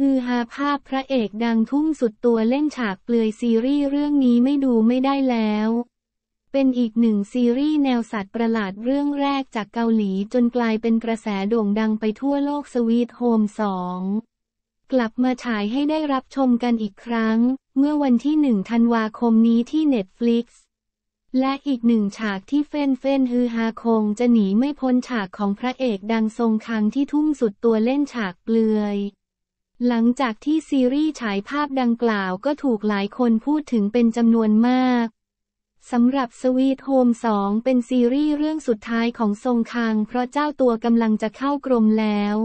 ฮือฮาภาพพระเอกดังทุ่มสุดตัวเล่นฉากเปลือยซีรีส์เรื่องนี้ไม่ดูไม่ได้แล้ว เป็นอีกหนึ่งซีรีส์แนวสัตว์ประหลาดเรื่องแรกจากเกาหลีจนกลายเป็นกระแสโด่งดังไปทั่วโลกสวีทโฮมสองกลับมาฉายให้ได้รับชมกันอีกครั้งเมื่อวันที่ 1 ธันวาคมนี้ที่เน็ตฟลิกซ์และอีกหนึ่งฉากที่เฟ้นเฟ้นฮือฮาคงจะหนีไม่พ้นฉากของพระเอกดังทรงคังที่ทุ่มสุดตัวเล่นฉากเปลือยหลังจากที่ซีรีส์ฉายภาพดังกล่าวก็ถูกหลายคนพูดถึงเป็นจำนวนมาก สำหรับสวีทโฮม2เป็นซีรีส์เรื่องสุดท้ายของทรงคังเพราะเจ้าตัวกำลังจะเข้ากรมแล้ว